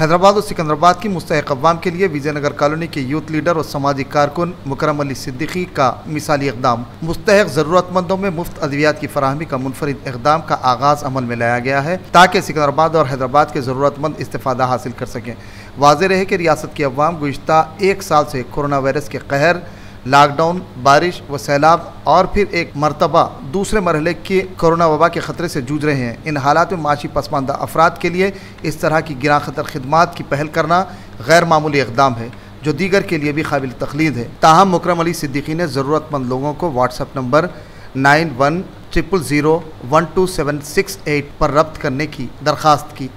हैदराबाद और सिकंदराबाद की मुस्तक अवाम के लिए विजयनगर कॉलोनी के यूथ लीडर और समाजी कारकुन मुकरम अली सिद्दीकी का मिसाली इकदाम मुस्तक ज़रूरतमंदों में मुफ्त अद्वियात की फरहमी का मुनफरद इकदाम का आगाज़ अमल में लाया गया है ताकि सिकंदराबाद और हैदराबाद के ज़रूरतमंद इस्तादा हासिल कर सकें वाज रहे कि रियासत की अवाम गुज्त एक साल से कोरोना वायरस के कहर लॉकडाउन बारिश व सैलाब और फिर एक मरतबा दूसरे मरहले के कोरोना वबा के ख़तरे से जूझ रहे हैं इन हालात में माशी पसमानदा अफराद के लिए इस तरह की गिरा खतर खदमात की पहल करना गैर मामूली इकदाम है जो दीगर के लिए भी काबिल तकलीद है ताहम मुकरम अली सिद्दीकी ने ज़रूरतमंद लोगों को WhatsApp number nine one triple zero one two seven six eight पर रब्त करने की दरख्वास्त की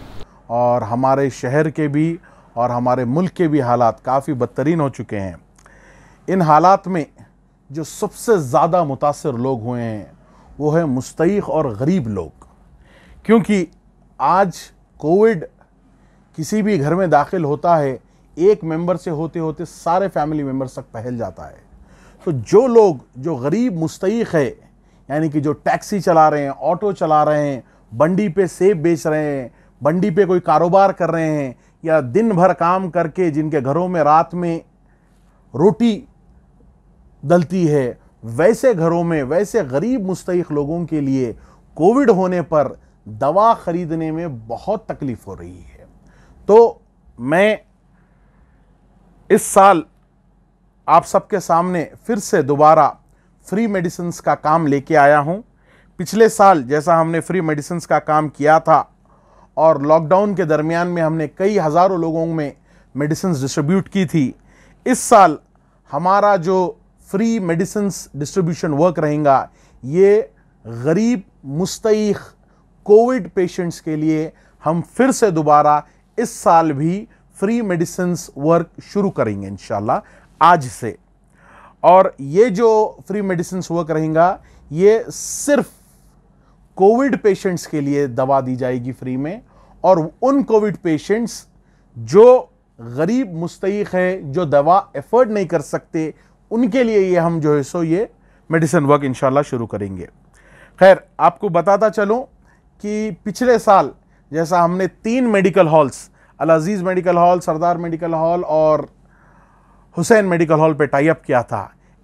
और हमारे शहर के भी और हमारे मुल्क के भी हालात काफ़ी बदतरीन हो चुके हैं इन हालात में जो सबसे ज़्यादा मुतासर लोग हुए हैं वो है मुस्तक और गरीब लोग क्योंकि आज कोविड किसी भी घर में दाखिल होता है एक मेंबर से होते होते सारे फैमिली मेम्बर्स तक पहल जाता है तो जो लोग जो गरीब मुस्तक है यानी कि जो टैक्सी चला रहे हैं ऑटो चला रहे हैं बंडी पे सेब बेच रहे हैं बंडी पे कोई कारोबार कर रहे हैं या दिन भर काम करके जिनके घरों में रात में रोटी दलती है वैसे घरों में वैसे गरीब मुस्तक लोगों के लिए कोविड होने पर दवा खरीदने में बहुत तकलीफ हो रही है तो मैं इस साल आप सबके सामने फिर से दोबारा फ्री मेडिसिन का काम लेके आया हूँ पिछले साल जैसा हमने फ्री मेडिसिन का काम किया था और लॉकडाउन के दरमियान में हमने कई हज़ारों लोगों में मेडिसिन डिस्ट्रीब्यूट की थी इस साल हमारा जो फ्री मेडिसिन डिस्ट्रीब्यूशन वर्क रहेगा ये गरीब मुस्तक कोविड पेशेंट्स के लिए हम फिर से दोबारा इस साल भी फ्री मेडिसिन वर्क शुरू करेंगे इन आज से और ये जो फ्री मेडिसिन वर्क रहेगा ये सिर्फ कोविड पेशेंट्स के लिए दवा दी जाएगी फ्री में और उन कोविड पेशेंट्स जो गरीब मुस्तक है जो दवा एफर्ड नहीं कर सकते उनके लिए ये हम जो है सो ये मेडिसिन वर्क इन शुरू करेंगे खैर आपको बताता चलूँ कि पिछले साल जैसा हमने तीन medical halls Al Aziz medical hall Sardar medical hall और हुसैन मेडिकल हॉल पे टाई अप किया था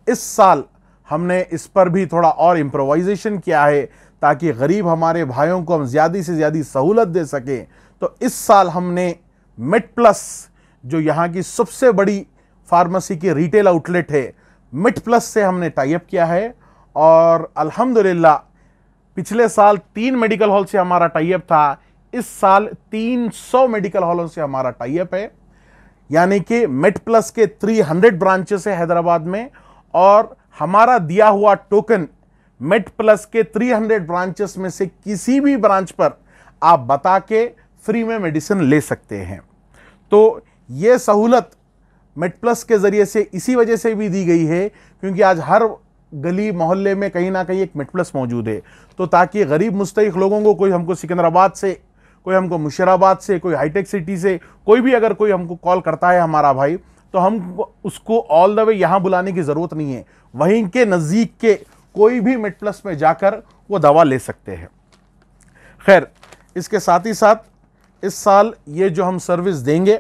इस साल हमने इस पर भी थोड़ा और इम्प्रोवाइजेशन किया है ताकि गरीब हमारे भाइयों को हम ज़्यादा से ज़्यादा सहूलत दे सकें तो इस साल हमने मेट प्लस जो यहाँ की सबसे बड़ी फार्मेसी की रिटेल आउटलेट है मिट प्लस से हमने टाइप किया है और अल्हम्दुलिल्लाह पिछले साल तीन मेडिकल हॉल से हमारा टाइप था इस साल 300 मेडिकल हॉलों से हमारा टाइप है यानी कि मिट प्लस के 300 ब्रांचेस है हैदराबाद में और हमारा दिया हुआ टोकन मिट प्लस के 300 ब्रांचेस में से किसी भी ब्रांच पर आप बता के फ्री में मेडिसिन ले सकते हैं तो ये सहूलत मेट प्लस के ज़रिए से इसी वजह से भी दी गई है क्योंकि आज हर गली मोहल्ले में कहीं ना कहीं एक मेट प्लस मौजूद है तो ताकि गरीब मुस्तक लोगों को कोई हमको सिकंदराबाद से कोई हमको मुशराबाद से कोई हाईटेक सिटी से कोई भी अगर कोई हमको कॉल करता है हमारा भाई तो हम उसको ऑल द वे यहाँ बुलाने की ज़रूरत नहीं है वहीं के नज़दीक के कोई भी मेट प्लस में जाकर वो दवा ले सकते हैं खैर इसके साथ ही साथ इस साल ये जो हम सर्विस देंगे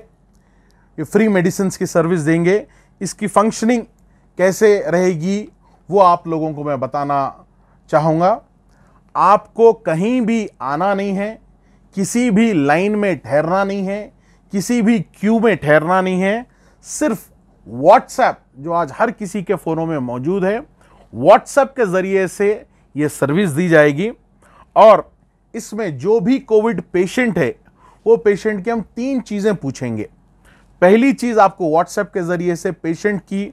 ये फ्री मेडिसिन की सर्विस देंगे इसकी फंक्शनिंग कैसे रहेगी वो आप लोगों को मैं बताना चाहूँगा आपको कहीं भी आना नहीं है किसी भी लाइन में ठहरना नहीं है किसी भी क्यू में ठहरना नहीं है सिर्फ व्हाट्सएप जो आज हर किसी के फ़ोनों में मौजूद है व्हाट्सएप के ज़रिए से ये सर्विस दी जाएगी और इसमें जो भी कोविड पेशेंट है वो पेशेंट के हम तीन चीज़ें पूछेंगे पहली चीज आपको व्हाट्सएप के जरिए से पेशेंट की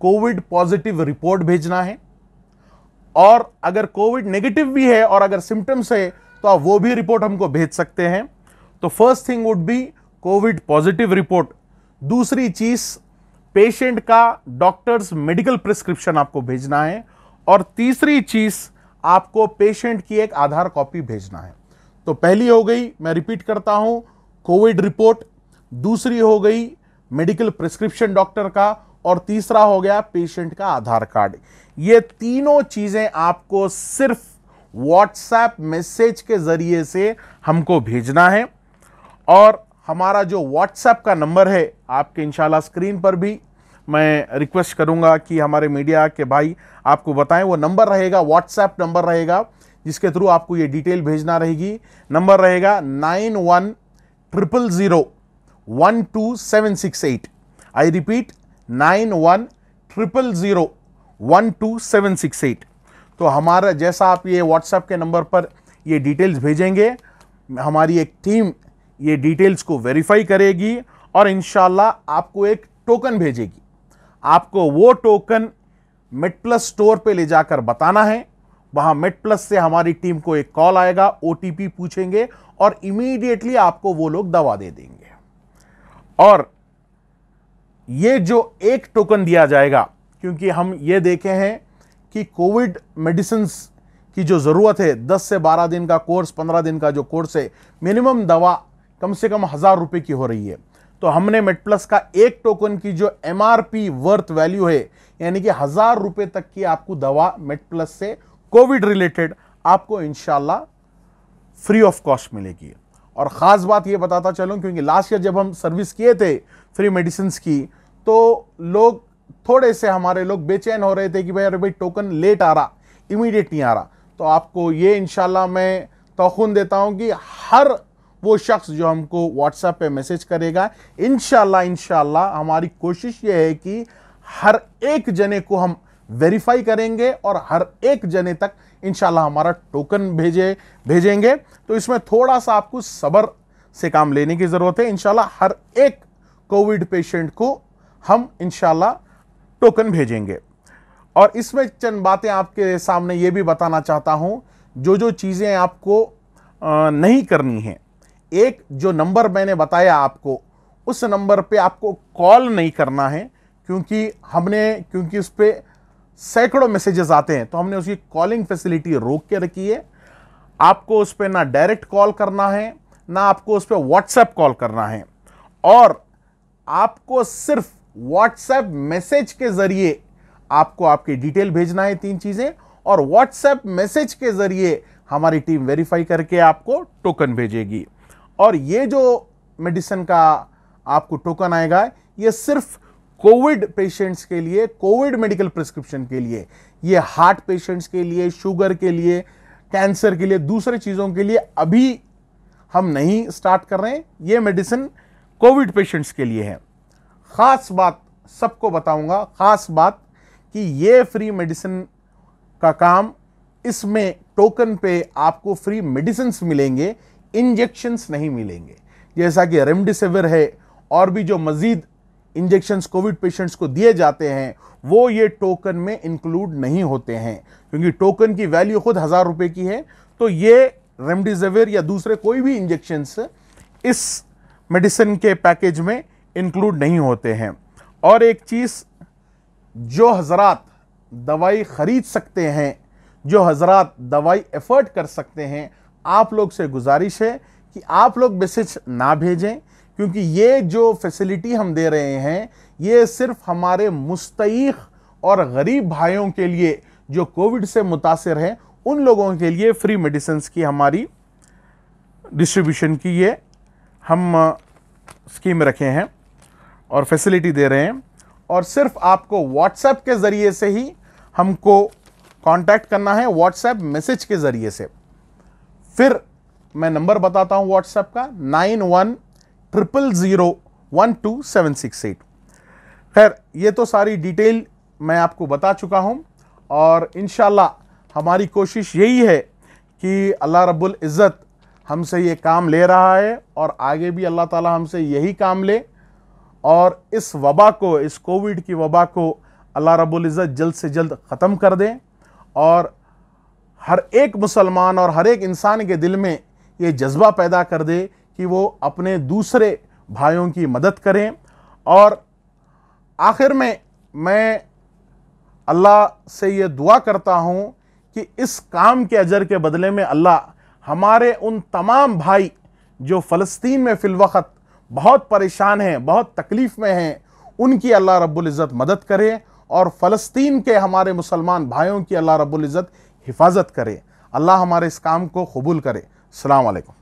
कोविड पॉजिटिव रिपोर्ट भेजना है और अगर कोविड नेगेटिव भी है और अगर सिम्टम्स है तो आप वो भी रिपोर्ट हमको भेज सकते हैं तो first thing would be covid positive report दूसरी चीज पेशेंट का डॉक्टर्स मेडिकल प्रिस्क्रिप्शन आपको भेजना है और तीसरी चीज आपको पेशेंट की एक आधार कॉपी भेजना है तो पहली हो गई मैं रिपीट करता हूं कोविड रिपोर्ट दूसरी हो गई मेडिकल प्रिस्क्रिप्शन डॉक्टर का और तीसरा हो गया पेशेंट का आधार कार्ड ये तीनों चीज़ें आपको सिर्फ व्हाट्सएप मैसेज के ज़रिए से हमको भेजना है और हमारा जो व्हाट्सएप का नंबर है आपके इंशाल्लाह स्क्रीन पर भी मैं रिक्वेस्ट करूंगा कि हमारे मीडिया के भाई आपको बताएं वो नंबर रहेगा व्हाट्सएप नंबर रहेगा जिसके थ्रू आपको ये डिटेल भेजना रहेगी नंबर रहेगा nine one triple zero eight. I repeat eight. तो हमारा जैसा आप ये व्हाट्सएप के नंबर पर ये डिटेल्स भेजेंगे हमारी एक टीम ये डिटेल्स को वेरीफाई करेगी और इन आपको एक टोकन भेजेगी आपको वो टोकन मेट प्लस स्टोर पे ले जाकर बताना है वहाँ मेट प्लस से हमारी टीम को एक कॉल आएगा ओ पूछेंगे और इमीडिएटली आपको वो लोग दवा दे देंगे और ये जो एक टोकन दिया जाएगा क्योंकि हम ये देखे हैं कि कोविड मेडिसिन की जो ज़रूरत है 10 से 12 दिन का कोर्स 15 दिन का जो कोर्स है मिनिमम दवा कम से कम हज़ार रुपये की हो रही है तो हमने मेट प्लस का एक टोकन की जो M R P worth value है यानी कि हज़ार रुपये तक की आपको दवा मेट प्लस से कोविड रिलेटेड आपको इन फ्री ऑफ कॉस्ट मिलेगी और ख़ास बात ये बताता चलूँ क्योंकि लास्ट ईयर जब हम सर्विस किए थे फ्री मेडिसिन की तो लोग थोड़े से हमारे लोग बेचैन हो रहे थे कि भाई अरे भाई टोकन लेट आ रहा इमीडिएट नहीं आ रहा तो आपको ये इन मैं तोखुन देता हूँ कि हर वो शख्स जो हमको व्हाट्सएप पे मैसेज करेगा इन इनशाला हमारी कोशिश ये है कि हर एक जने को हम वेरीफाई करेंगे और हर एक जने तक इन हमारा टोकन भेजे भेजेंगे तो इसमें थोड़ा सा आपको सब्र से काम लेने की ज़रूरत है इनशाला हर एक कोविड पेशेंट को हम इन टोकन भेजेंगे और इसमें चंद बातें आपके सामने ये भी बताना चाहता हूँ जो जो चीज़ें आपको नहीं करनी है एक जो नंबर मैंने बताया आपको उस नंबर पे आपको कॉल नहीं करना है क्योंकि हमने क्योंकि उस पर सैकड़ों मैसेजेस आते हैं तो हमने उसकी कॉलिंग फैसिलिटी रोक के रखी है आपको उस पर ना डायरेक्ट कॉल करना है ना आपको उस पर व्हाट्सएप कॉल करना है और आपको सिर्फ व्हाट्सएप मैसेज के जरिए आपको आपकी डिटेल भेजना है तीन चीज़ें और व्हाट्सएप मैसेज के जरिए हमारी टीम वेरीफाई करके आपको टोकन भेजेगी और ये जो मेडिसिन का आपको टोकन आएगा ये सिर्फ कोविड पेशेंट्स के लिए कोविड मेडिकल प्रिस्क्रिप्शन के लिए ये हार्ट पेशेंट्स के लिए शुगर के लिए कैंसर के लिए दूसरे चीज़ों के लिए अभी हम नहीं स्टार्ट कर रहे हैं ये मेडिसिन कोविड पेशेंट्स के लिए है ख़ास बात सबको बताऊंगा ख़ास बात कि ये फ्री मेडिसिन का काम इसमें टोकन पे आपको फ्री मेडिसिन मिलेंगे इंजेक्शंस नहीं मिलेंगे जैसा कि रेमडेसिविर है और भी जो मज़ीद इंजेक्शन्स कोविड पेशेंट्स को दिए जाते हैं वो ये टोकन में इंक्लूड नहीं होते हैं क्योंकि टोकन की वैल्यू खुद हज़ार रुपये की है तो ये रेमडेसिविर या दूसरे कोई भी इंजेक्शन्स इस मेडिसिन के पैकेज में इंक्लूड नहीं होते हैं और एक चीज़ जो हजरात दवाई ख़रीद सकते हैं जो हजरात दवाई एफर्ट कर सकते हैं आप लोग से गुजारिश है कि आप लोग मैसेज ना भेजें क्योंकि ये जो फैसिलिटी हम दे रहे हैं ये सिर्फ हमारे मुस्तक और गरीब भाइयों के लिए जो कोविड से मुतासर हैं उन लोगों के लिए फ्री मेडिसिन की हमारी डिस्ट्रीब्यूशन की ये हम स्कीम रखे हैं और फैसिलिटी दे रहे हैं और सिर्फ आपको व्हाट्सएप के ज़रिए से ही हमको कांटेक्ट करना है व्हाट्सएप मैसेज के ज़रिए से फिर मैं नंबर बताता हूँ व्हाट्सएप का nine one triple zero one two seven six eight खैर ये तो सारी डिटेल मैं आपको बता चुका हूँ और इन हमारी कोशिश यही है कि अल्लाह रब्बुल इज़्ज़त हमसे ये काम ले रहा है और आगे भी अल्लाह ताला हमसे यही काम ले और इस वबा को इस कोविड की वबा को अल्लाह रब्बुल इज़्ज़त जल्द से जल्द ख़त्म कर दें और हर एक मुसलमान और हर एक इंसान के दिल में ये जज्बा पैदा कर दे कि वो अपने दूसरे भाइयों की मदद करें और आखिर में मैं अल्लाह से ये दुआ करता हूँ कि इस काम के अजर के बदले में अल्लाह हमारे उन तमाम भाई जो फ़लस्तीन में फ़िलवक़त बहुत परेशान हैं बहुत तकलीफ़ में हैं उनकी अल्लाह रब्ज़त मदद करे और फ़लस्तीन के हमारे मुसलमान भाइयों की अल्लाह रब्ज़त हिफाजत करे अल्लाह हमारे इस काम को कबूल करे अलैक्म